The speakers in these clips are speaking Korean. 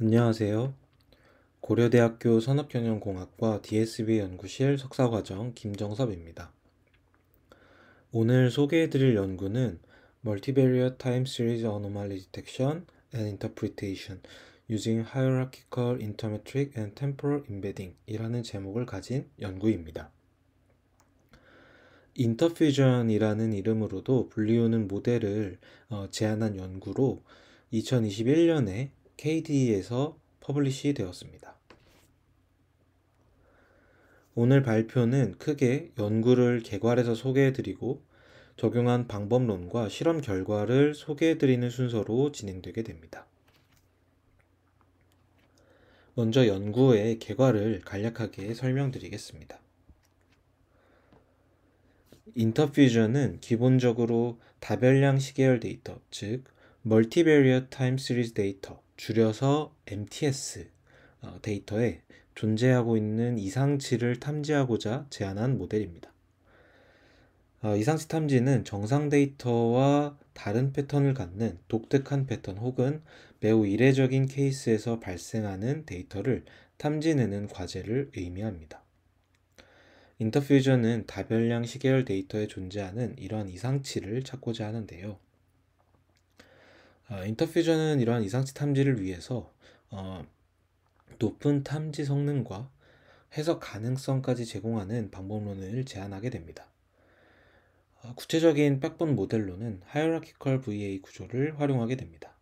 안녕하세요. 고려대학교 산업경영공학과 DSB 연구실 석사과정 김정섭입니다. 오늘 소개해드릴 연구는 Multivariate Time Series Anomaly Detection and Interpretation Using Hierarchical Intermetric and Temporal Embedding 이라는 제목을 가진 연구입니다. 인터퓨전이라는 이름으로도 불리우는 모델을 제안한 연구로 2021년에 KDE에서 퍼블리시 되었습니다. 오늘 발표는 크게 연구를 개괄해서 소개해드리고 적용한 방법론과 실험 결과를 소개해드리는 순서로 진행되게 됩니다. 먼저 연구의 개괄을 간략하게 설명드리겠습니다. 인터퓨전은 기본적으로 다별량 시계열 데이터, 즉 멀티베리어 타임 시리즈 데이터 줄여서 MTS 어, 데이터에 존재하고 있는 이상치를 탐지하고자 제안한 모델입니다. 어, 이상치 탐지는 정상 데이터와 다른 패턴을 갖는 독특한 패턴 혹은 매우 이례적인 케이스에서 발생하는 데이터를 탐지내는 과제를 의미합니다. 인터퓨전은 다별량 시계열 데이터에 존재하는 이러한 이상치를 찾고자 하는데요. 아, 인터퓨전은 이러한 이상치 탐지를 위해서 어, 높은 탐지 성능과 해석 가능성까지 제공하는 방법론을 제안하게 됩니다. 아, 구체적인 백본 모델로는 하이어라키컬 VA 구조를 활용하게 됩니다.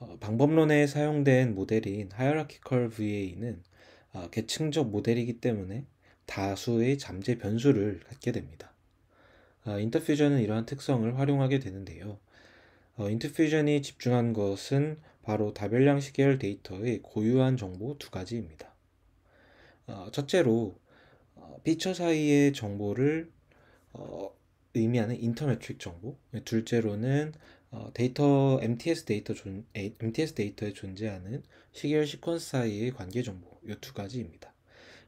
어, 방법론에 사용된 모델인 하이어라키컬 VA는 아, 어, 계층적 모델이기 때문에 다수의 잠재 변수를 갖게 됩니다. 어, 인터퓨전은 이러한 특성을 활용하게 되는데요. 어, 인트퓨전이 집중한 것은 바로 다별량시 계열 데이터의 고유한 정보 두 가지입니다. 어, 첫째로 어, 피처 사이의 정보를 어, 의미하는 인터메트릭 정보. 네, 둘째로는 어, 데이터 MTS 데이터 존, MTS 데이터에 존재하는 시계열 시퀀스 사이의 관계 정보. 이 두 가지입니다.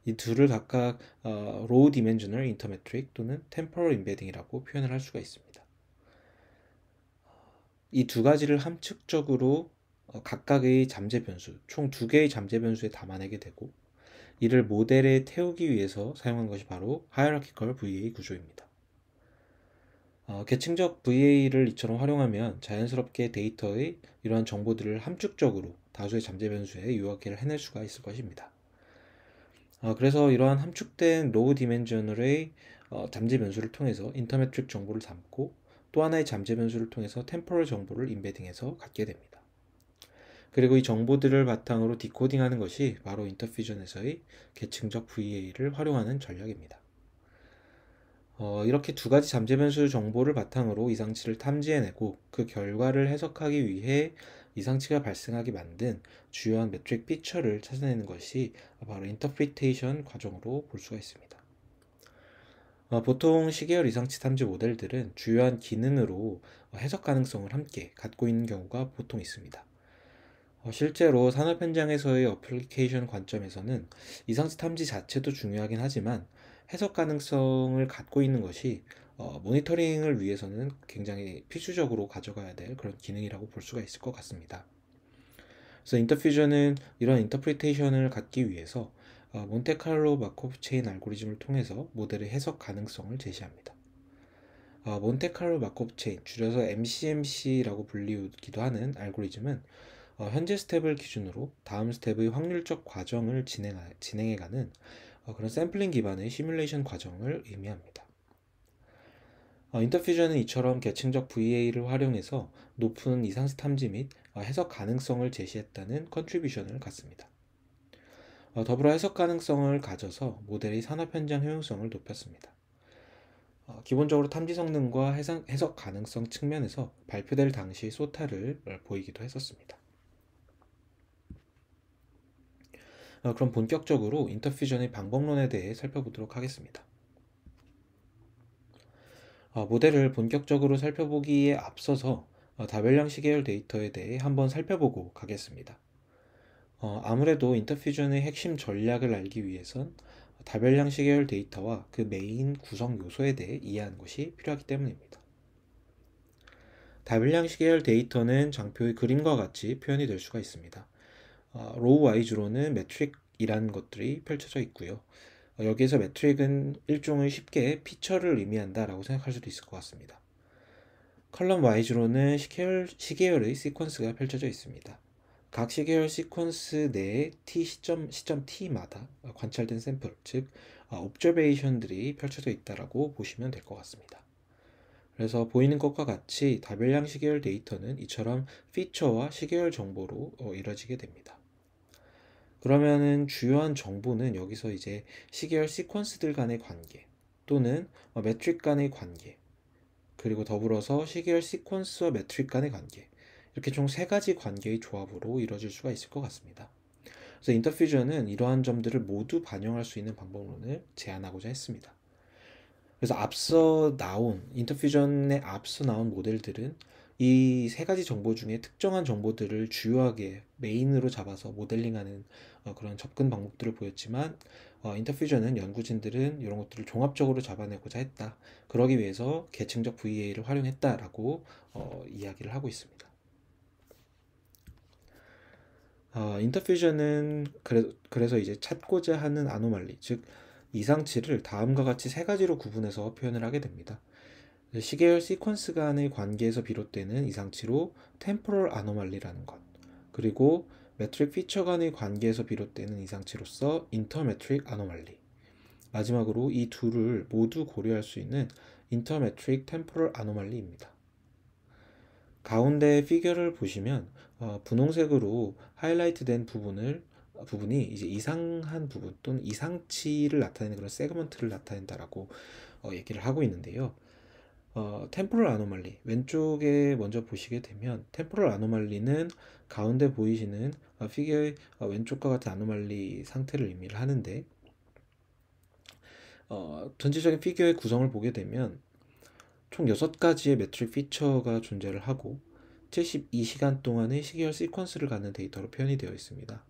이 둘을 각각 어, 로우 디멘셔널 인터메트릭 또는 템포럴 임베딩이라고 표현을 할 수가 있습니다. 이두 가지를 함축적으로 어, 각각의 잠재 변수, 총 두 개의 잠재 변수에 담아내게 되고 이를 모델에 태우기 위해서 사용한 것이 바로 하이라키컬 VA 구조입니다. 어, 계층적 VA를 이처럼 활용하면 자연스럽게 데이터의 이러한 정보들을 함축적으로 다수의 잠재 변수에 요약해를 해낼 수가 있을 것입니다. 어, 그래서 이러한 함축된 로우 디멘셔의 어, 잠재 변수를 통해서 인터메트릭 정보를 담고 또 하나의 잠재 변수를 통해서 템포럴 정보를 인베딩해서 갖게 됩니다. 그리고 이 정보들을 바탕으로 디코딩하는 것이 바로 인터퓨전에서의 계층적 VA를 활용하는 전략입니다. 어, 이렇게 두 가지 잠재 변수 정보를 바탕으로 이상치를 탐지해내고 그 결과를 해석하기 위해 이상치가 발생하게 만든 주요한 매트릭 피처를 찾아내는 것이 바로 인터프리테이션 과정으로 볼 수가 있습니다. 어, 보통 시계열 이상치 탐지 모델들은 주요한 기능으로 어, 해석 가능성을 함께 갖고 있는 경우가 보통 있습니다. 어, 실제로 산업 현장에서의 어플리케이션 관점에서는 이상치 탐지 자체도 중요하긴 하지만 해석 가능성을 갖고 있는 것이 모니터링을 위해서는 굉장히 필수적으로 가져가야 될 그런 기능이라고 볼 수가 있을 것 같습니다. 그래서 인터퓨전은 이런 인터프리테이션을 갖기 위해서 어, 몬테칼로 마코프 체인 알고리즘을 통해서 모델의 해석 가능성을 제시합니다. 어, 몬테칼로 마코프 체인, 줄여서 MCMC라고 불리기도 하는 알고리즘은 어, 현재 스텝을 기준으로 다음 스텝의 확률적 과정을 진행해 가는 그런 샘플링 기반의 시뮬레이션 과정을 의미합니다. 인터퓨전은 이처럼 계층적 VA를 활용해서 높은 이상스 탐지 및 해석 가능성을 제시했다는 컨트리뷰션을 갖습니다. 어, 더불어 해석 가능성을 가져서 모델의 산업 현장 효용성을 높였습니다. 어, 기본적으로 탐지 성능과 해석 가능성 측면에서 발표될 당시 소타를 보이기도 했었습니다. 어, 그럼 본격적으로 인터퓨전의 방법론에 대해 살펴보도록 하겠습니다. 모델을 본격적으로 살펴보기에 앞서서 다별량식계열 데이터에 대해 한번 살펴보고 가겠습니다. 어, 아무래도 인터퓨전의 핵심 전략을 알기 위해선 다별량 시계열 데이터와 그 메인 구성 요소에 대해 이해하는 것이 필요하기 때문입니다. 다별량 시계열 데이터는 장표의 그림과 같이 표현이 될 수가 있습니다. 어, 로우 와이즈로는 매트릭이라는 것들이 펼쳐져 있고요. 어, 여기에서 매트릭은 일종의 쉽게 피처를 의미한다라고 생각할 수도 있을 것 같습니다. 컬럼 와이즈로는 시계열, 시계열의 시퀀스가 펼쳐져 있습니다. 각 시계열 시퀀스 내에 t 시점 시점 t마다 관찰된 샘플 즉 옵저베이션들이 아, 펼쳐져 있다라고 보시면 될 것 같습니다. 그래서 보이는 것과 같이 다별량 시계열 데이터는 이처럼 피처와 시계열 정보로 어, 이뤄지게 됩니다. 그러면은 주요한 정보는 여기서 이제 시계열 시퀀스들 간의 관계 또는 어, 매트릭 간의 관계 그리고 더불어서 시계열 시퀀스와 매트릭 간의 관계 이렇게 총 세 가지 관계의 조합으로 이루어질 수가 있을 것 같습니다. 그래서 인터퓨전은 이러한 점들을 모두 반영할 수 있는 방법론을 제안하고자 했습니다. 그래서 앞서 나온 인터퓨전에 앞서 나온 모델들은 이 세 가지 정보 중에 특정한 정보들을 주요하게 메인으로 잡아서 모델링하는 어, 그런 접근 방법들을 보였지만 어, 인터퓨전은 연구진들은 이런 것들을 종합적으로 잡아내고자 했다. 그러기 위해서 계층적 VA를 활용했다라고 어, 이야기를 하고 있습니다. 어, 아, 인터퓨전은 그래, 그래서 이제 찾고자 하는 아노말리, 즉 이상치를 다음과 같이 세 가지로 구분해서 표현을 하게 됩니다. 시계열 시퀀스 간의 관계에서 비롯되는 이상치로 템포럴 아노말리라는 것, 그리고 매트릭 피처 간의 관계에서 비롯되는 이상치로서 인터매트릭 아노말리. 마지막으로 이 둘을 모두 고려할 수 있는 인터매트릭 템포럴 아노말리입니다. 가운데 피겨를 보시면 어, 분홍색으로 하이라이트된 부분을 부분이 이제 이상한 부분 또는 이상치를 나타내는 그런 세그먼트를 나타낸다라고 어, 얘기를 하고 있는데요. 어, 템포럴 아노말리 왼쪽에 먼저 보시게 되면 템포럴 아노말리는 가운데 보이시는 어, 피겨의 어, 왼쪽과 같은 아노말리 상태를 의미를 하는데 어, 전체적인 피규어의 구성을 보게 되면 총 6가지의 매트릭 피처가 존재를 하고 72시간 동안의 시계열 시퀀스를 갖는 데이터로 표현이 되어 있습니다.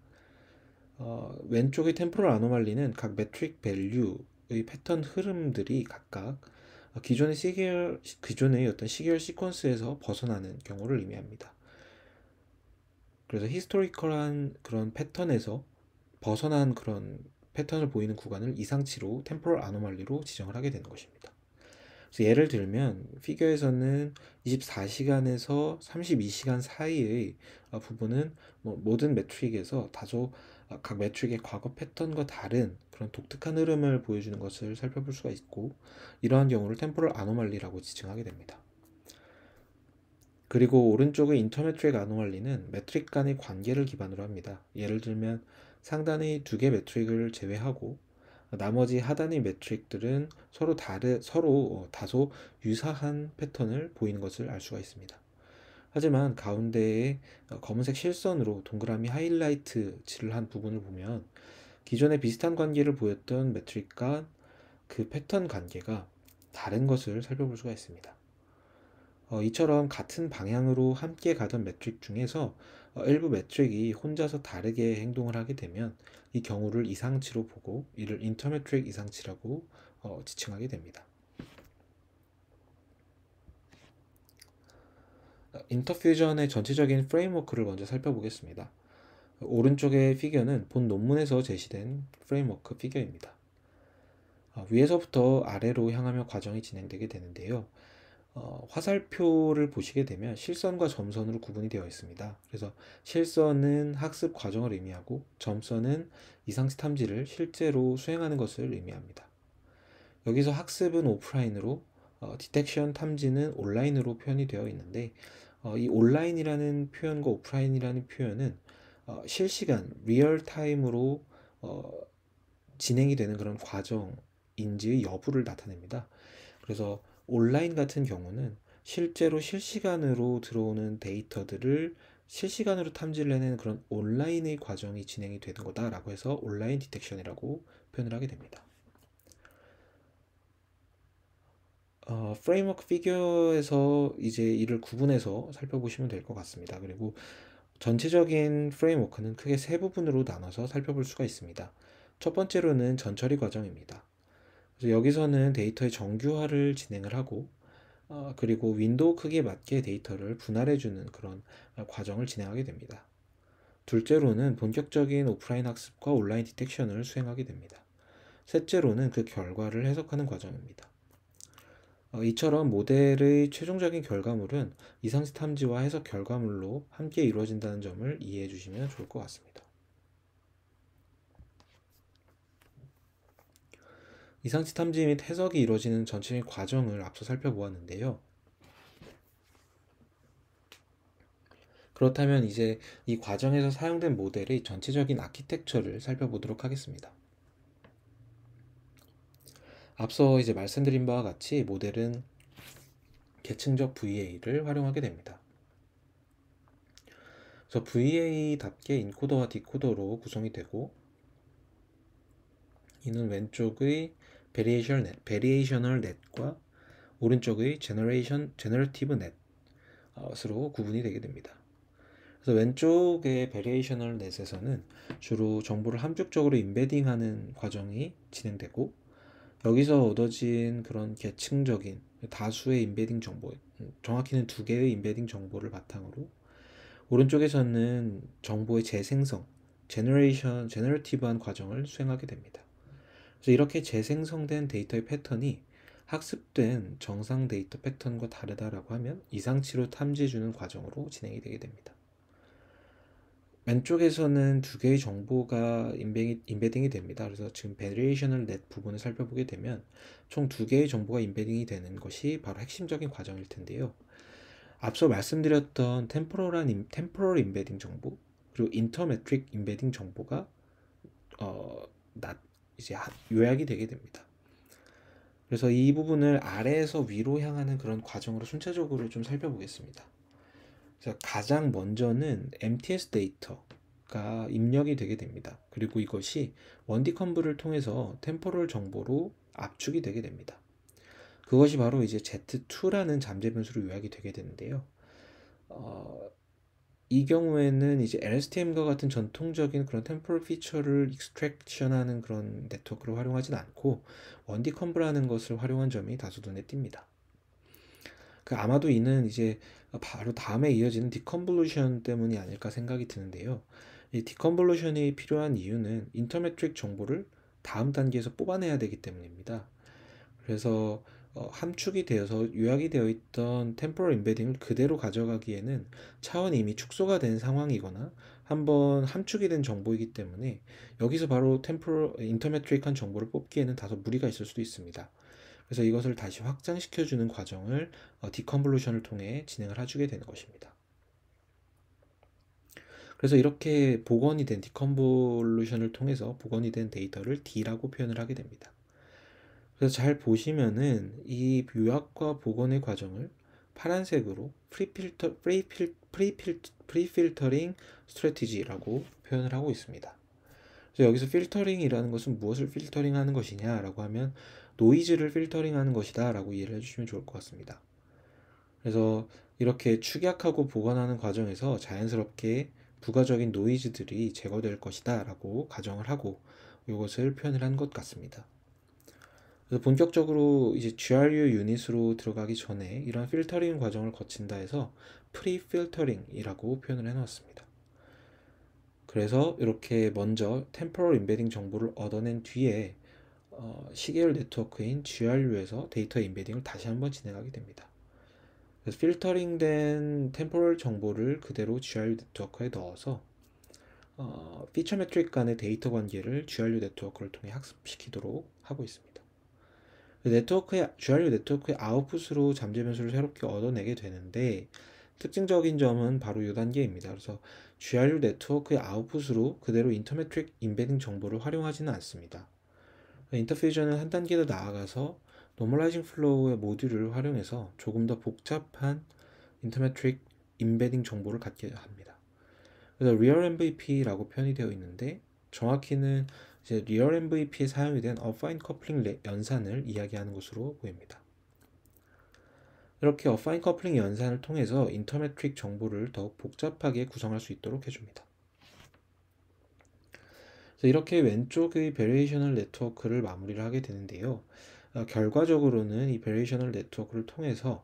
어, 왼쪽의 템포럴 아노말리는 각 매트릭 밸류의 패턴 흐름들이 각각 기존의 시계열 기존의 어떤 시계열 시퀀스에서 벗어나는 경우를 의미합니다. 그래서 히스토리컬한 그런 패턴에서 벗어난 그런 패턴을 보이는 구간을 이상치로 템포럴 아노말리로 지정을 하게 되는 것입니다. 그래서 예를 들면 피규어에서는 24시간에서 32시간 사이의 어, 부분은 뭐 모든 매트릭에서 다소 어, 각 매트릭의 과거 패턴과 다른 그런 독특한 흐름을 보여주는 것을 살펴볼 수가 있고 이러한 경우를 템포럴 아노말리라고 지칭하게 됩니다. 그리고 오른쪽의 인터매트릭 아노말리는 매트릭 간의 관계를 기반으로 합니다. 예를 들면 상단의 두 개 매트릭을 제외하고 나머지 하단의 매트릭들은 서로 다르, 서로 어, 다소 유사한 패턴을 보이는 것을 알 수가 있습니다. 하지만 가운데에 어, 검은색 실선으로 동그라미 하이라이트 칠을 한 부분을 보면 기존에 비슷한 관계를 보였던 매트릭과 그 패턴 관계가 다른 것을 살펴볼 수가 있습니다. 어, 이처럼 같은 방향으로 함께 가던 매트릭 중에서 어, 일부 매트릭이 혼자서 다르게 행동을 하게 되면 이 경우를 이상치로 보고 이를 인터매트릭 이상치라고 어, 지칭하게 됩니다. 어, 인터퓨전의 전체적인 프레임워크를 먼저 살펴보겠습니다. 오른쪽의 피겨는본 논문에서 제시된 프레임워크 피겨입니다 위에서부터 아래로 향하며 과정이 진행되게 되는데요. 어, 화살표를 보시게 되면 실선과 점선으로 구분이 되어 있습니다. 그래서 실선은 학습 과정을 의미하고 점선은 이상치 탐지를 실제로 수행하는 것을 의미합니다. 여기서 학습은 오프라인으로 어, 디텍션 탐지는 온라인으로 표현이 되어 있는데 어, 이 온라인이라는 표현과 오프라인이라는 표현은 어, 실시간 리얼타임으로 어, 진행이 되는 그런 과정인지 여부를 나타냅니다. 그래서 온라인 같은 경우는 실제로 실시간으로 들어오는 데이터들을 실시간으로 탐지를 해내는 그런 온라인의 과정이 진행이 되는 거다라고 해서 온라인 디텍션이라고 표현을 하게 됩니다. 어, 프레임워크 피규어에서 이제 이를 구분해서 살펴보시면 될 것 같습니다. 그리고 전체적인 프레임워크는 크게 세 부분으로 나눠서 살펴볼 수가 있습니다. 첫 번째로는 전처리 과정입니다. 그래서 여기서는 데이터의 정규화를 진행을 하고 어, 그리고 윈도우 크기에 맞게 데이터를 분할해주는 그런 과정을 진행하게 됩니다. 둘째로는 본격적인 오프라인 학습과 온라인 디텍션을 수행하게 됩니다. 셋째로는 그 결과를 해석하는 과정입니다. 어, 이처럼 모델의 최종적인 결과물은 이상시 탐지와 해석 결과물로 함께 이루어진다는 점을 이해해 주시면 좋을 것 같습니다. 이상치 탐지 및 해석이 이루어지는 전체의 과정을 앞서 살펴보았는데요. 그렇다면 이제 이 과정에서 사용된 모델의 전체적인 아키텍처를 살펴보도록 하겠습니다. 앞서 이제 말씀드린 바와 같이 모델은 계층적 VA를 활용하게 됩니다. 그래서 VA답게 인코더와 디코더로 구성이 되고 이는 왼쪽의 베리에이션 넷, 베리에이셔널 넷과 오른쪽의 제너레이션 제너러티브 넷으로 구분이 되게 됩니다. 그래서 왼쪽의 베리에이셔널 넷에서는 주로 정보를 함축적으로 임베딩하는 과정이 진행되고 여기서 얻어진 그런 계층적인 다수의 임베딩 정보, 정확히는 두 개의 임베딩 정보를 바탕으로 오른쪽에서는 정보의 재생성, 제너레이션, 제너티브한 과정을 수행하게 됩니다. 그래서 이렇게 재생성된 데이터의 패턴이 학습된 정상 데이터 패턴과 다르다라고 하면 이상치로 탐지해주는 과정으로 진행이 되게 됩니다. 왼쪽에서는 두 개의 정보가 인베딩이, 됩니다. 그래서 지금 v a r i a t i 부분을 살펴보게 되면 총 두 개의 정보가 인베딩이 되는 것이 바로 핵심적인 과정일 텐데요. 앞서 말씀드렸던 템포럴한 템포럴 임베딩 정보 그리고 인터메트릭 임베딩 정보가 어, 이제 요약이 되게 됩니다. 그래서 이 부분을 아래에서 위로 향하는 그런 과정으로 순차적으로 좀 살펴보겠습니다. 자, 가장 먼저는 MTS 데이터가 입력이 되게 됩니다. 그리고 이것이 원디 컨브를 통해서 템포럴 정보로 압축이 되게 됩니다. 그것이 바로 이제 Z2라는 잠재 변수로 요약이 되게 되는데요. 어, 이 경우에는 이제 LSTM과 같은 전통적인 그런 템포럴 피처를 익스트랙션하는 그런 네트워크를 활용하진 않고 원디컴브라는 것을 활용한 점이 다소 눈에 띕니다. 그 아마도 이는 이제 바로 다음에 이어지는 디컨볼루션 때문이 아닐까 생각이 드는데요. 이 디컨볼루션이 필요한 이유는 인터메트릭 정보를 다음 단계에서 뽑아내야 되기 때문입니다. 그래서 어, 함축이 되어서 요약이 되어 있던 템포럴 임베딩을 그대로 가져가기에는 차원이 이미 축소가 된 상황이거나 한번 함축이 된 정보이기 때문에 여기서 바로 템포럴 인터메트릭한 정보를 뽑기에는 다소 무리가 있을 수도 있습니다. 그래서 이것을 다시 확장시켜 주는 과정을 어, 디컨볼루션을 통해 진행을 해주게 되는 것입니다. 그래서 이렇게 복원이 된 디컨볼루션을 통해서 복원이 된 데이터를 D라고 표현을 하게 됩니다. 그래서 잘 보시면은 이 요약과 복원의 과정을 파란색으로 프리필터, 프리필, 프리필, 프리필터링 스트레티지라고 표현을 하고 있습니다. 그래서 여기서 필터링이라는 것은 무엇을 필터링하는 것이냐라고 하면 노이즈를 필터링하는 것이다라고 이해를 해주시면 좋을 것 같습니다. 그래서 이렇게 축약하고 보관하는 과정에서 자연스럽게 부가적인 노이즈들이 제거될 것이다라고 가정을 하고 이것을 표현을 한 것 같습니다. 그래서 본격적으로 이제 GRU 유닛으로 들어가기 전에 이런 필터링 과정을 거친다 해서 프리 필터링이라고 표현을 해놨습니다. 그래서 이렇게 먼저 템포럴 임베딩 정보를 얻어낸 뒤에 어, 시계열 네트워크인 GRU에서 데이터 임베딩을 다시 한번 진행하게 됩니다. 그래서 필터링된 템포럴 정보를 그대로 GRU 네트워크에 넣어서 어, 피처 매트릭 간의 데이터 관계를 GRU 네트워크를 통해 학습시키도록 하고 있습니다. 그 네트워크의 GRU 네트워크의 아웃풋으로 잠재 변수를 새롭게 얻어내게 되는데 특징적인 점은 바로 이 단계입니다. 그래서 GRU 네트워크의 아웃풋으로 그대로 인터메트릭 인베딩 정보를 활용하지는 않습니다. 그 인터페이저는 한 단계 더 나아가서 노멀라이징 플로우의 모듈을 활용해서 조금 더 복잡한 인터메트릭 인베딩 정보를 갖게 합니다. 그래서 Real MVP라고 표현이 되어 있는데 정확히는 이제 리얼 MVP에 사용이 된 어파인 커플링 연산을 이야기하는 것으로 보입니다. 이렇게 어파인 커플링 연산을 통해서 인터메트릭 정보를 더 복잡하게 구성할 수 있도록 해줍니다. 이렇게 왼쪽의 베리에이셔널 네트워크를 마무리를 하게 되는데요. 어, 결과적으로는 이 베리에이셔널 네트워크를 통해서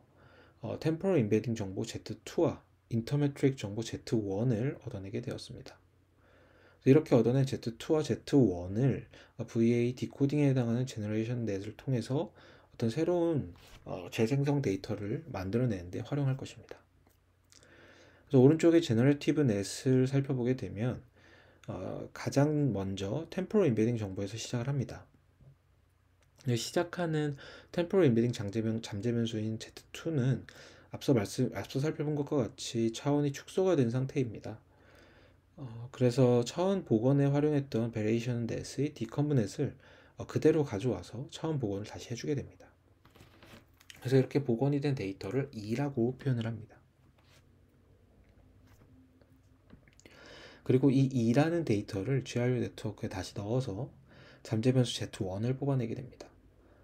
템포럴 어, 임베딩 정보 Z2와 인터메트릭 정보 Z1을 얻어내게 되었습니다. 이렇게 얻어낸 Z2와 Z1을 VA 디코딩에 해당하는 제너레이션 넷을 통해서 어떤 새로운 어, 재생성 데이터를 만들어내는데 활용할 것입니다. 그래서 오른쪽에 제너레티브 넷을 살펴보게 되면 어, 가장 먼저 템포로 인베딩 정보에서 시작을 합니다. 시작하는 템포로 인베딩 잠재변, 잠재변수인 Z2는 앞서 말씀 앞서 살펴본 것과 같이 차원이 축소가 된 상태입니다. 어, 그래서 처음 복원에 활용했던 Variation 베레이션 넷의 d e c o m n 컴브넷을 어, 그대로 가져와서 처음 복원을 다시 해주게 됩니다. 그래서 이렇게 복원이 된 데이터를 2라고 표현을 합니다. 그리고 이 2라는 데이터를 GRU 네트워크에 다시 넣어서 잠재 변수 Z1을 뽑아내게 됩니다.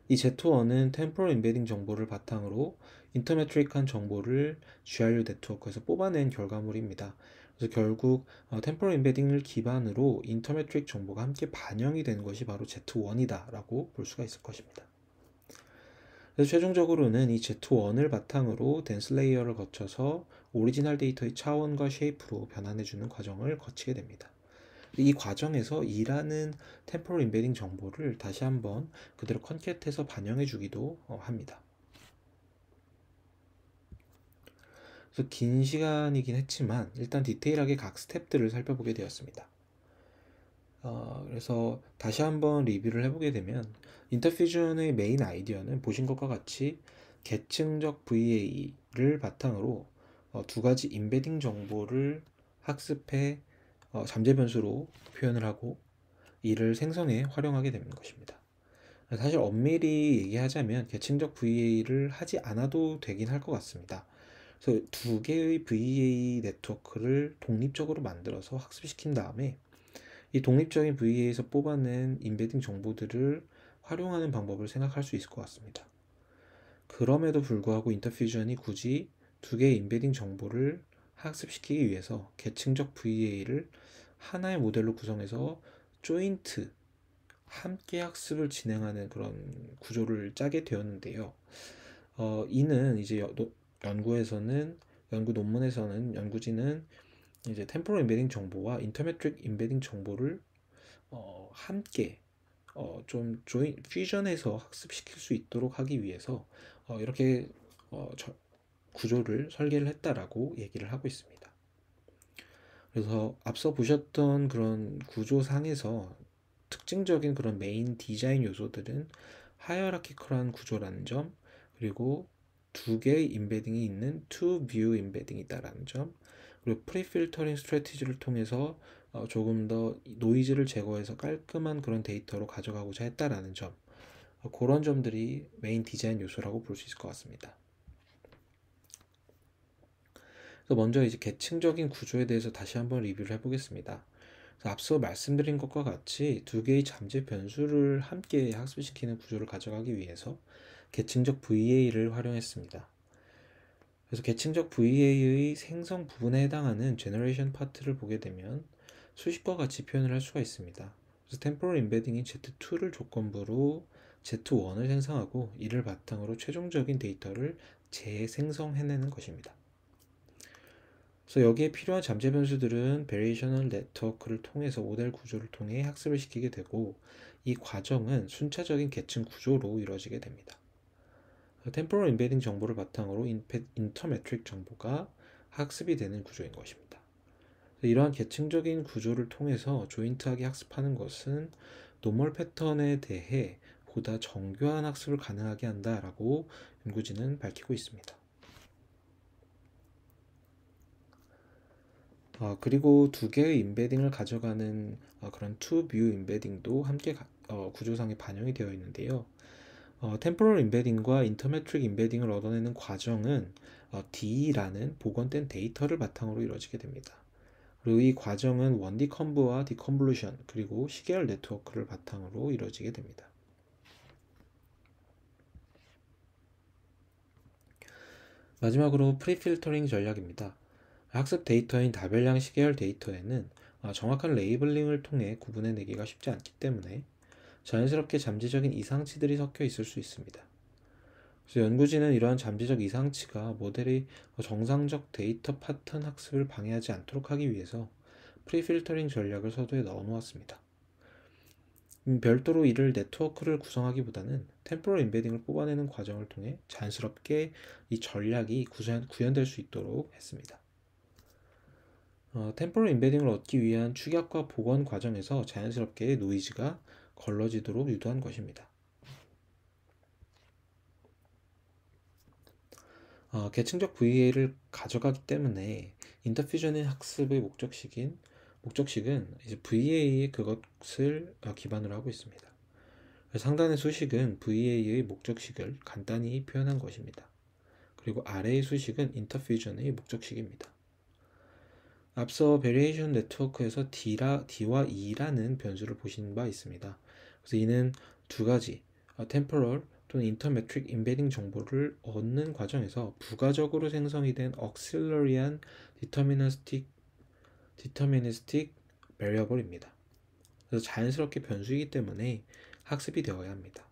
이 Z1은 Temporal Embedding 정보를 바탕으로 인터메트릭한 정보를 GRU 네트워크에서 뽑아낸 결과물입니다. 그래서 결국 어, 템포럴 인베딩을 기반으로 인터메트릭 정보가 함께 반영이 되는 것이 바로 Z1이다라고 볼 수가 있을 것입니다. 그래서 최종적으로는 이 Z1을 바탕으로 댄스 레이어를 거쳐서 오리지널 데이터의 차원과 쉐이프로 변환해주는 과정을 거치게 됩니다. 이 과정에서 2라는 템포럴 인베딩 정보를 다시 한번 그대로 컨캣해서 반영해주기도 어, 합니다. 그래서 긴 시간이긴 했지만 일단 디테일하게 각 스텝들을 살펴보게 되었습니다. 어, 그래서 다시 한번 리뷰를 해보게 되면 인터퓨전의 메인 아이디어는 보신 것과 같이 계층적 VA를 바탕으로 어, 두 가지 인베딩 정보를 학습해 어, 잠재 변수로 표현을 하고 이를 생성해 활용하게 되는 것입니다. 사실 엄밀히 얘기하자면 계층적 VA를 하지 않아도 되긴 할 것 같습니다. 그래서 두 개의 VA 네트워크를 독립적으로 만들어서 학습시킨 다음에 이 독립적인 VA에서 뽑아낸 인베딩 정보들을 활용하는 방법을 생각할 수 있을 것 같습니다. 그럼에도 불구하고 인터퓨전이 굳이 두 개의 인베딩 정보를 학습시키기 위해서 계층적 VA를 하나의 모델로 구성해서 조인트 함께 학습을 진행하는 그런 구조를 짜게 되었는데요. 어, 이는 이제 연구에서는 연구 논문에서는 연구진은 이제 템포럴 인베딩 정보와 인터메트릭 인베딩 정보를 어, 함께 어, 좀 조인 퓨전해서 학습시킬 수 있도록 하기 위해서 어, 이렇게 어, 저, 구조를 설계를 했다라고 얘기를 하고 있습니다. 그래서 앞서 보셨던 그런 구조상에서 특징적인 그런 메인 디자인 요소들은 하이어라키컬한 구조라는 점, 그리고 두 개의 인베딩이 있는 투뷰 v 인베딩이 있다라는 점 그리고 프리필터링 스트레티지를 통해서 어, 조금 더 노이즈를 제거해서 깔끔한 그런 데이터로 가져가고자 했다라는 점 어, 그런 점들이 메인 디자인 요소라고 볼 수 있을 것 같습니다. 그래서 먼저 이제 계층적인 구조에 대해서 다시 한번 리뷰를 해보겠습니다. 앞서 말씀드린 것과 같이 두 개의 잠재 변수를 함께 학습시키는 구조를 가져가기 위해서 계층적 VA를 활용했습니다. 그래서 계층적 VA의 생성 부분에 해당하는 제너레이션 파트를 보게 되면 수식과 같이 표현을 할 수가 있습니다. 그래서 템포럴 임베딩인 Z2를 조건부로 Z1을 생성하고 이를 바탕으로 최종적인 데이터를 재생성해내는 것입니다. 그래서 여기에 필요한 잠재 변수들은 베리에이셔널 네트워크를 통해서 모델 구조를 통해 학습을 시키게 되고 이 과정은 순차적인 계층 구조로 이루어지게 됩니다. 템포럴 임베딩 정보를 바탕으로 인터메트릭 정보가 학습이 되는 구조인 것입니다. 이러한 계층적인 구조를 통해서 조인트하게 학습하는 것은 노멀 패턴에 대해 보다 정교한 학습을 가능하게 한다라고 연구진은 밝히고 있습니다. 아, 그리고 두 개의 임베딩을 가져가는 아, 그런 투 뷰 임베딩도 함께 가, 어, 구조상에 반영이 되어 있는데요. 어, 템포럴 임베딩과 인터메트릭 임베딩을 얻어내는 과정은 어, D라는 복원된 데이터를 바탕으로 이루어지게 됩니다. 그리고 이 과정은 원디 컴브와 디컨블루션 그리고 시계열 네트워크를 바탕으로 이루어지게 됩니다. 마지막으로 프리필터링 전략입니다. 학습 데이터인 다별량 시계열 데이터에는 어, 정확한 레이블링을 통해 구분해내기가 쉽지 않기 때문에 자연스럽게 잠재적인 이상치들이 섞여 있을 수 있습니다. 그래서 연구진은 이러한 잠재적 이상치가 모델의 정상적 데이터 파턴 학습을 방해하지 않도록 하기 위해서 프리필터링 전략을 서두에 넣어놓았습니다. 음, 별도로 이를 네트워크를 구성하기보다는 템포럴 인베딩을 뽑아내는 과정을 통해 자연스럽게 이 전략이 구현, 구현될 수 있도록 했습니다. 어, 템포럴 인베딩을 얻기 위한 축약과 복원 과정에서 자연스럽게 노이즈가 걸러지도록 유도한 것입니다. 어, 계층적 VA를 가져가기 때문의 인터퓨전의 학습의 목적식인 목적식은 이제 VA의 그것을 기반으로 하고 있습니다. 상단의 수식은 VA의 목적식을 간단히 표현한 것입니다. 그리고 아래의 수식은 인터퓨전의 목적식입니다. 앞서 베리에이션 네트워크에서 D라, D와 E라는 변수를 보신 바 있습니다. 그래서 이는 두 가지 템포럴 아, 또는 인터메트릭 임베딩 정보를 얻는 과정에서 부가적으로 생성이 된 억실러리한 디터미너스틱 디터미니스틱 베리어블입니다. 그래서 자연스럽게 변수이기 때문에 학습이 되어야 합니다.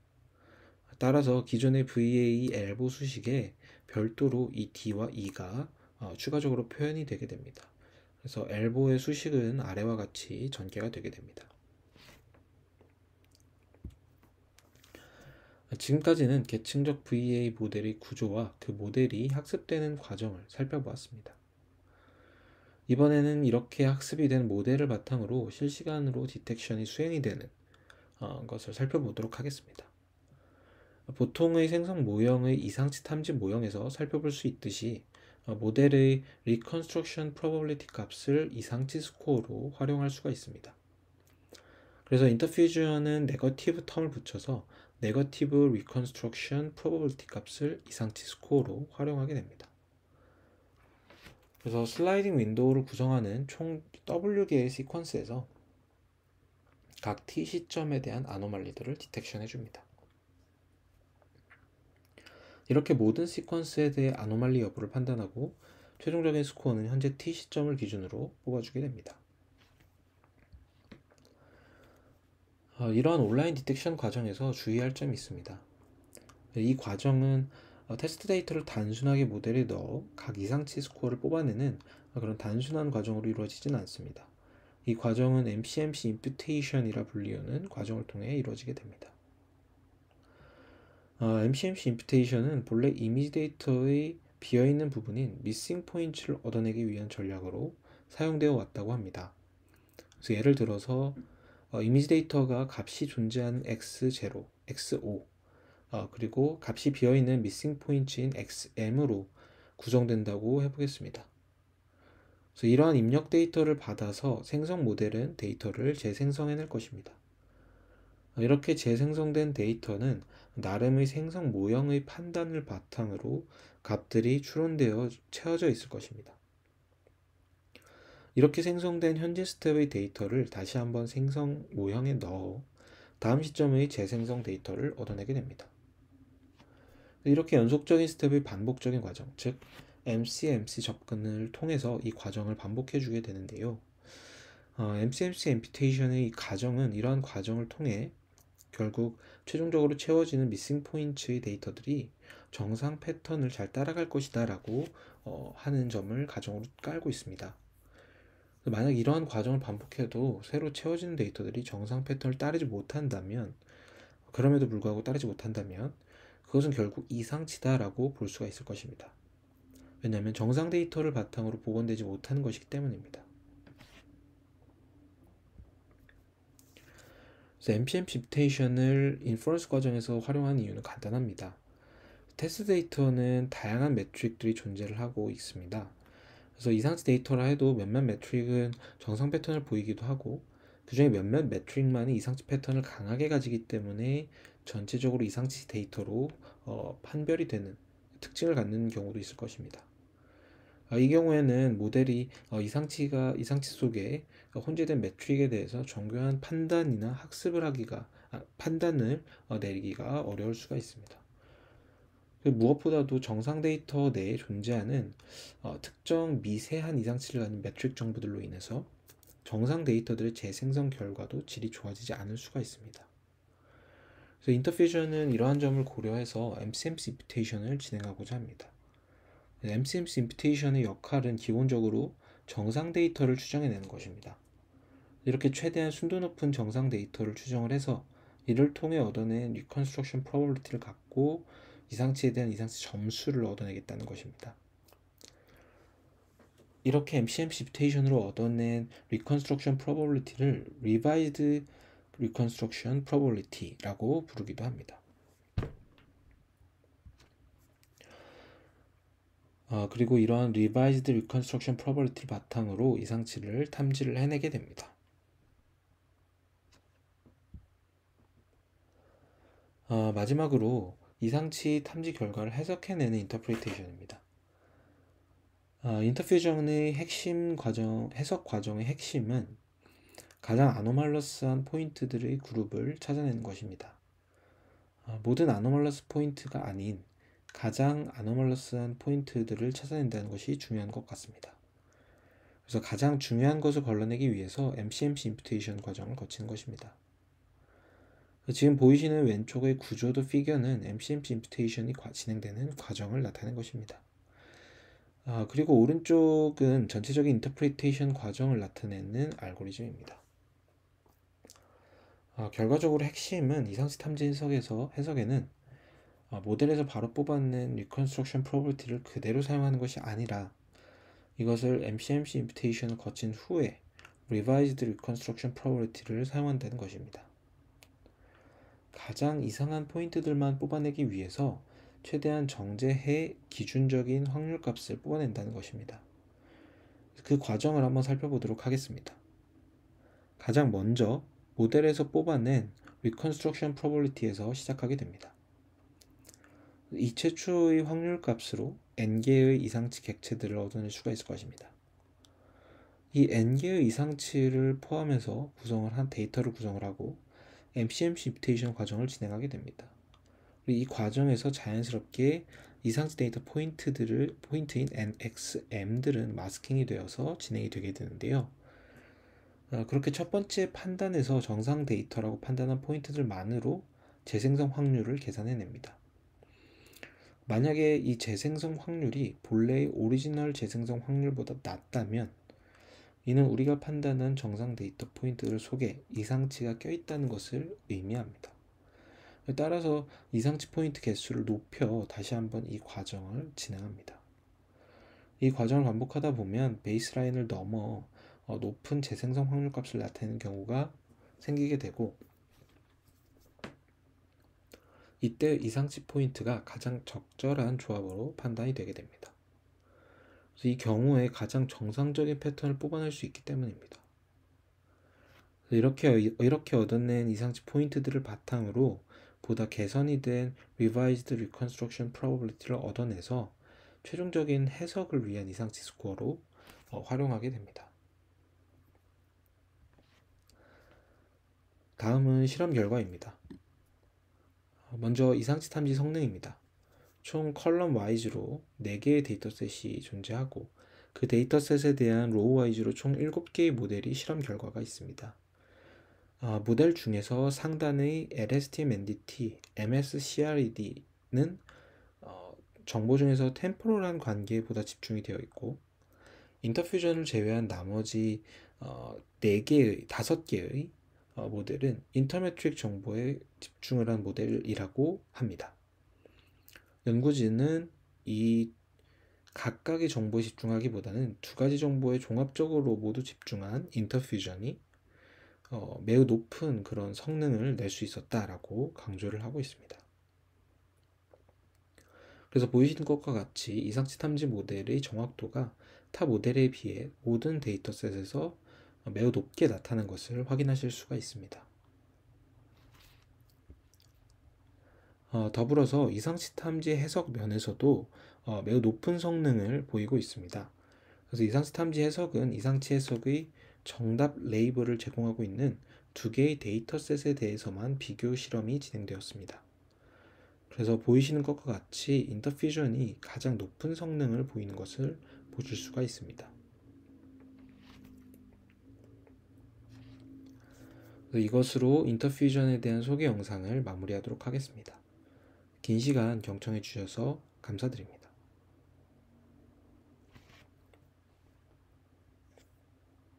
따라서 기존의 VA 엘보 수식에 별도로 이 D와 E가 어, 추가적으로 표현이 되게 됩니다. 그래서 엘보의 수식은 아래와 같이 전개가 되게 됩니다. 지금까지는 계층적 VA 모델의 구조와 그 모델이 학습되는 과정을 살펴보았습니다. 이번에는 이렇게 학습이 된 모델을 바탕으로 실시간으로 디텍션이 수행이 되는 어, 것을 살펴보도록 하겠습니다. 보통의 생성 모형의 이상치 탐지 모형에서 살펴볼 수 있듯이 어, 모델의 reconstruction probability 값을 이상치 스코어로 활용할 수가 있습니다. 그래서 인터퓨전은 네거티브 텀을 붙여서 네거티브 리컨스트럭션 프로버블티 값을 이상치 스코어로 활용하게 됩니다. 그래서 슬라이딩 윈도우를 구성하는 총 WDL 시퀀스에서 각 T 시점에 대한 아노말리들을 디텍션 해줍니다. 이렇게 모든 시퀀스에 대해 아노말리 여부를 판단하고 최종적인 스코어는 현재 T 시점을 기준으로 뽑아주게 됩니다. 어, 이러한 온라인 디텍션 과정에서 주의할 점이 있습니다. 이 과정은 어, 테스트 데이터를 단순하게 모델에 넣어 각 이상치 스코어를 뽑아내는 어, 그런 단순한 과정으로 이루어지진 않습니다. 이 과정은 MCMC 임퓨테이션이라 불리우는 과정을 통해 이루어지게 됩니다. MCMC 임퓨테이션은 본래 이미지 데이터의 비어있는 부분인 미싱 포인트를 얻어내기 위한 전략으로 사용되어 왔다고 합니다. 그래서 예를 들어서 어, 이미지 데이터가 값이 존재하는 x0, x5 어, 그리고 값이 비어있는 미싱 포인트인 xm으로 구성된다고 해보겠습니다. 그래서 이러한 입력 데이터를 받아서 생성 모델은 데이터를 재생성해낼 것입니다. 어, 이렇게 재생성된 데이터는 나름의 생성 모형의 판단을 바탕으로 값들이 추론되어 채워져 있을 것입니다. 이렇게 생성된 현재 스텝의 데이터를 다시 한번 생성 모형에 넣어 다음 시점의 재생성 데이터를 얻어내게 됩니다. 이렇게 연속적인 스텝의 반복적인 과정, 즉 MCMC 접근을 통해서 이 과정을 반복해 주게 되는데요. 어, MCMC 엠피테이션의 과정은 이러한 과정을 통해 결국 최종적으로 채워지는 미싱 포인트의 데이터들이 정상 패턴을 잘 따라갈 것이다 라고 어, 하는 점을 가정으로 깔고 있습니다. 만약 이러한 과정을 반복해도 새로 채워지는 데이터들이 정상 패턴을 따르지 못한다면 그럼에도 불구하고 따르지 못한다면 그것은 결국 이상치다라고 볼 수가 있을 것입니다. 왜냐하면 정상 데이터를 바탕으로 복원되지 못한 것이기 때문입니다. 그래서 npm 집테이션을 인퍼런스 과정에서 활용하는 이유는 간단합니다. 테스트 데이터는 다양한 매트릭들이 존재를 하고 있습니다. 그래서 이상스 데이터라 해도 몇몇 매트릭은 정상 패턴을 보이기도 하고 그중에 몇몇 매트릭만이 이상치 패턴을 강하게 가지기 때문에 전체적으로 이상치 데이터로 어, 판별이 되는 특징을 갖는 경우도 있을 것입니다. 어, 이 경우에는 모델이 어, 이상치가 이상치 속에 어, 혼재된 매트릭에 대해서 정교한 판단이나 학습을 하기가 아, 판단을 어, 내리기가 어려울 수가 있습니다. 그 무엇보다도 정상 데이터 내에 존재하는 어, 특정 미세한 이상치를 가는 매트릭 정보들로 인해서 정상 데이터들의 재생성 결과도 질이 좋아지지 않을 수가 있습니다. 그래서 인터페이션은 이러한 점을 고려해서 MCMC 인피테이션을 진행하고자 합니다. MCMC 인피테이션의 역할은 기본적으로 정상 데이터를 추정해내는 것입니다. 이렇게 최대한 순도 높은 정상 데이터를 추정을 해서 이를 통해 얻어낸 리컨스트럭션 프로버리티를 갖고 이상치에 대한 이상치 점수를 얻어내겠다는 것입니다. 이렇게 MCMC 뮤테이션으로 얻어낸 리컨스트럭션 프로버블리티를 리바이드 리컨스트럭션 프로버블리티라고 부르기도 합니다. 어, 그리고 이러한 리바이드 리컨스트럭션 프로버블리티를 바탕으로 이상치를 탐지를 해내게 됩니다. 어, 마지막으로 이상치 탐지 결과를 해석해내는 인터프리테이션입니다. 어, 아, 인터퓨전의 핵심 과정, 해석 과정의 핵심은 가장 아노말러스한 포인트들의 그룹을 찾아내는 것입니다. 어, 모든 아노말러스 포인트가 아닌 가장 아노말러스한 포인트들을 찾아낸다는 것이 중요한 것 같습니다. 그래서 가장 중요한 것을 걸러내기 위해서 MCMC 인퓨테이션 과정을 거치 것입니다. 지금 보이시는 왼쪽의 구조도 피겨는 MCMC 인프테이션이 진행되는 과정을 나타낸 것입니다. 아, 그리고 오른쪽은 전체적인 인터프리테이션 과정을 나타내는 알고리즘입니다. 아, 결과적으로 핵심은 이상시 탐지 해석에서 해석에는 아, 모델에서 바로 뽑아낸 리컨스트럭션 프로버티를 그대로 사용하는 것이 아니라 이것을 MCMC 인프테이션을 거친 후에 리바이즈드 리컨스트럭션 프로버티를 사용한다는 것입니다. 가장 이상한 포인트들만 뽑아내기 위해서 최대한 정제해 기준적인 확률값을 뽑아낸다는 것입니다. 그 과정을 한번 살펴보도록 하겠습니다. 가장 먼저 모델에서 뽑아낸 Reconstruction Probability에서 시작하게 됩니다. 이 최초의 확률값으로 n개의 이상치 객체들을 얻어낼 수가 있을 것입니다. 이 n개의 이상치를 포함해서 구성을 한 데이터를 구성을 하고 MCMC 뮤테이션 과정을 진행하게 됩니다. 이 과정에서 자연스럽게 이상지 데이터 포인트들을 포인트인 NXM들은 마스킹이 되어서 진행이 되게 되는데요. 어, 그렇게 첫 번째 판단에서 정상 데이터라고 판단한 포인트들만으로 재생성 확률을 계산해냅니다. 만약에 이 재생성 확률이 본래의 오리지널 재생성 확률보다 낮다면 이는 우리가 판단한 정상 데이터 포인트를 속에 이상치가 껴있다는 것을 의미합니다. 따라서 이상치 포인트 개수를 높여 다시 한번 이 과정을 진행합니다. 이 과정을 반복하다 보면 베이스라인을 넘어 어, 높은 재생성 확률 값을 나타내는 경우가 생기게 되고 이때 이상치 포인트가 가장 적절한 조합으로 판단이 되게 됩니다. 그래서 이 경우에 가장 정상적인 패턴을 뽑아낼 수 있기 때문입니다. 이렇게, 이렇게 얻어낸 이상치 포인트들을 바탕으로 보다 개선이 된 Revised Reconstruction Probability를 얻어내서 최종적인 해석을 위한 이상치 스코어로 어, 활용하게 됩니다. 다음은 실험 결과입니다. 먼저 이상치 탐지 성능입니다. 총 컬럼 와이즈로 4개의 데이터셋이 존재하고 그 데이터셋에 대한 로우 와이즈로 총 7개의 모델이 실험 결과가 있습니다. 아, 모델 중에서 상단의 LSTMNDT, MSCRED는 어, 정보 중에서 템포럴한 관계 보다 집중이 되어 있고 인터퓨전을 제외한 나머지 어, 4개의, 5개의 어, 모델은 인터메트릭 정보에 집중을 한 모델이라고 합니다. 연구진은 이 각각의 정보에 집중하기보다는 두 가지 정보에 종합적으로 모두 집중한 인터퓨전이 어, 매우 높은 그런 성능을 낼 수 있었다라고 강조를 하고 있습니다. 그래서 보이시는 것과 같이 이상치 탐지 모델의 정확도가 타 모델에 비해 모든 데이터셋에서 매우 높게 나타난 것을 확인하실 수가 있습니다. 어, 더불어서 이상시 탐지 해석 면에서도 어, 매우 높은 성능을 보이고 있습니다. 그래서 이상시 탐지 해석은 이상치 해석의 정답 레이블을 제공하고 있는 두 개의 데이터셋에 대해서만 비교 실험이 진행되었습니다. 그래서 보이시는 것과 같이 인터퓨전이 가장 높은 성능을 보이는 것을 보실 수가 있습니다. 이것으로 인터퓨전에 대한 소개 영상을 마무리하도록 하겠습니다. 긴 시간 경청해 주셔서 감사드립니다.